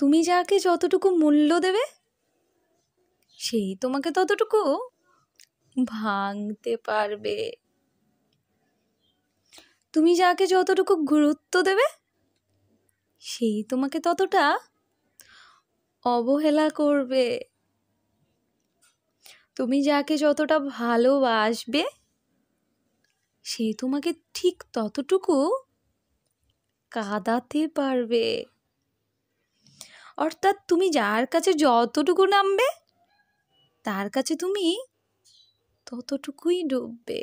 তুমি যাকে যতটুকু মূল্য দেবে সেই তোমাকে ততটুকু ভাঙতে পারবে তুমি যাকে যতটুকু গুরুত্ব দেবে সেই তোমাকে ততটা অবহেলা করবে তুমি যাকে যতটা ভালোবাসবে সে তোমাকে ঠিক ততটুকু কাঁদাতে পারবে অর্থাৎ তুমি যার কাছে যতটুকু নামবে তার কাছে তুমি ততটুকুই ডুববে